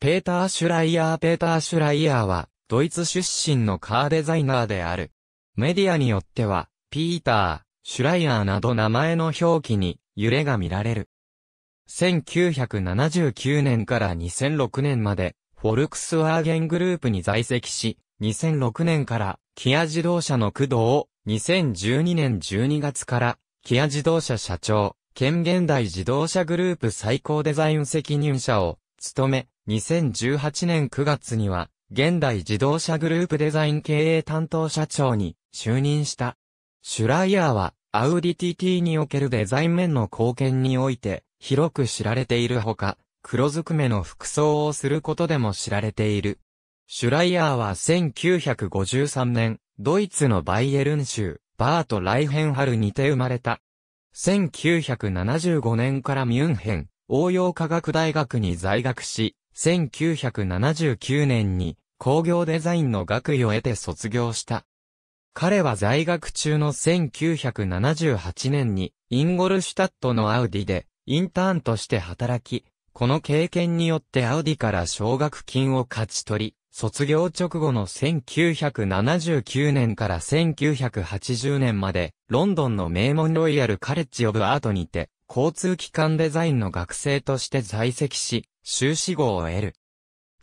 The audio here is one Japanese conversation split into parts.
ペーター・シュライヤー・ペーター・シュライヤーは、ドイツ出身のカーデザイナーである。メディアによっては、ピーター、シュライヤーなど名前の表記に揺れが見られる。1979年から2006年まで、フォルクスワーゲングループに在籍し、2006年から、キア自動車の駆動を、2012年12月から、キア自動車社長、県現代自動車グループ最高デザイン責任者を、務め、2018年9月には、現代自動車グループデザイン経営担当社長に就任した。シュライヤーは、アウディ TT におけるデザイン面の貢献において、広く知られているほか、黒ずくめの服装をすることでも知られている。シュライヤーは1953年、ドイツのバイエルン州、バート・ライヘンハルにて生まれた。1975年からミュンヘン、応用科学大学に在学し、1979年に工業デザインの学位を得て卒業した。彼は在学中の1978年にインゴルシュタットのアウディでインターンとして働き、この経験によってアウディから奨学金を勝ち取り、卒業直後の1979年から1980年までロンドンの名門ロイヤルカレッジオブアートにて交通機関デザインの学生として在籍し、修士号を得る。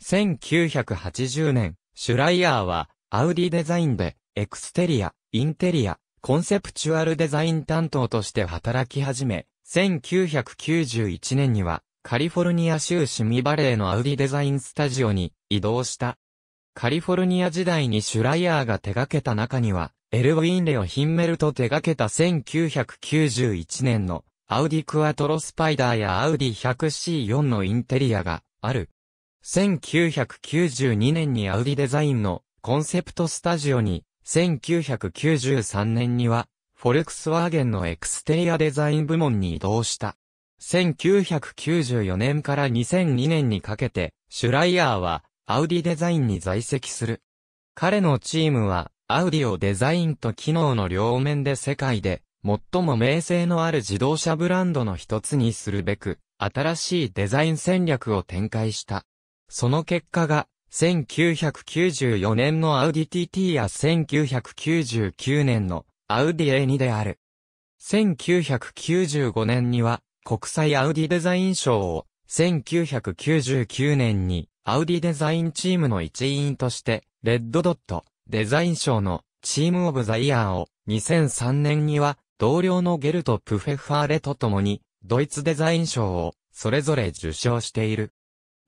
1980年、シュライヤーは、アウディデザインで、エクステリア、インテリア、コンセプチュアルデザイン担当として働き始め、1991年には、カリフォルニア州シミバレーのアウディデザインスタジオに移動した。カリフォルニア時代にシュライヤーが手掛けた中には、エルウィン・レオ・ヒンメルと手掛けた1991年のアウディクアトロスパイダーやアウディ 100C4 のインテリアがある。1992年にアウディデザインのコンセプトスタジオに、1993年には、フォルクスワーゲンのエクステリアデザイン部門に移動した。1994年から2002年にかけて、シュライヤーは、アウディデザインに在籍する。彼のチームは、アウディをデザインと機能の両面で世界で最も名声のある自動車ブランドの一つにするべく、新しいデザイン戦略を展開した。その結果が、1994年のアウディ TT や1999年のアウディ A2 である。1995年には国際アウディデザイン賞を、1999年にアウディデザインチームの一員として、レッドドットデザイン賞のチームオブザイヤーを、2003年には同僚のゲルト・プフェッファーレと共に、ドイツデザイン賞を、それぞれ受賞している。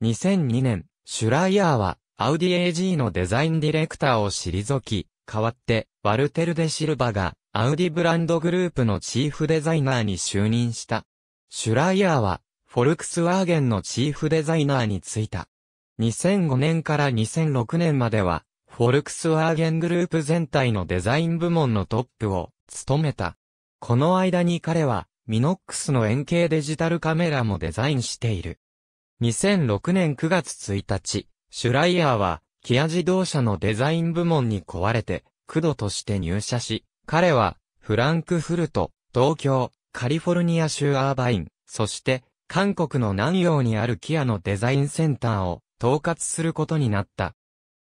2002年、シュライヤーは、アウディ AG のデザインディレクターを退き、代わって、ワルテル・デ・シルバが、アウディブランドグループのチーフデザイナーに就任した。シュライヤーは、フォルクスワーゲンのチーフデザイナーに就いた。2005年から2006年までは、フォルクスワーゲングループ全体のデザイン部門のトップを務めた。この間に彼は、ミノックスの円形デジタルカメラもデザインしている。2006年9月1日、シュライヤーは、キア自動車のデザイン部門に壊れて、クドとして入社し、彼は、フランクフルト、東京、カリフォルニア州アーバイン、そして、韓国の南洋にあるキアのデザインセンターを統括することになった。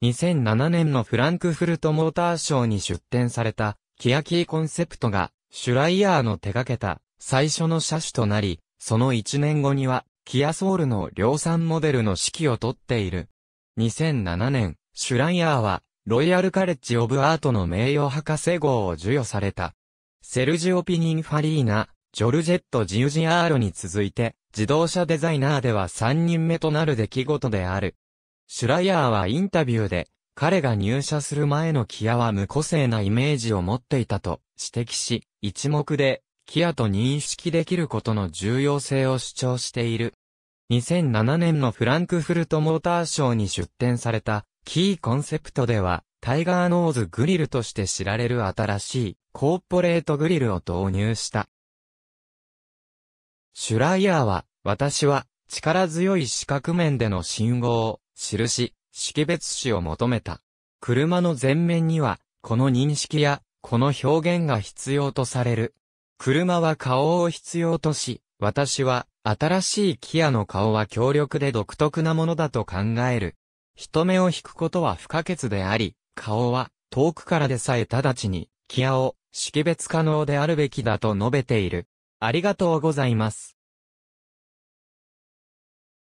2007年のフランクフルトモーターショーに出展された、キアキーコンセプトがシュライヤーの手掛けた最初の車種となり、その1年後には、キアソールの量産モデルの指揮をとっている。2007年、シュライヤーは、ロイヤルカレッジ・オブ・アートの名誉博士号を授与された。セルジオ・ピニンファリーナ、ジョルジェット・ジュジアールに続いて、自動車デザイナーでは3人目となる出来事である。シュライヤーはインタビューで、彼が入社する前のキアは無個性なイメージを持っていたと指摘し、一目で、キアと認識できることの重要性を主張している。2007年のフランクフルトモーターショーに出展された、キーコンセプトでは、タイガーノーズグリルとして知られる新しい、コーポレートグリルを導入した。シュライヤーは、私は、力強い視覚面での信号を、記し、識別詞を求めた。車の前面には、この認識や、この表現が必要とされる。車は顔を必要とし、私は、新しいキアの顔は強力で独特なものだと考える。人目を引くことは不可欠であり、顔は、遠くからでさえ直ちに、キアを、識別可能であるべきだと述べている。ありがとうございます。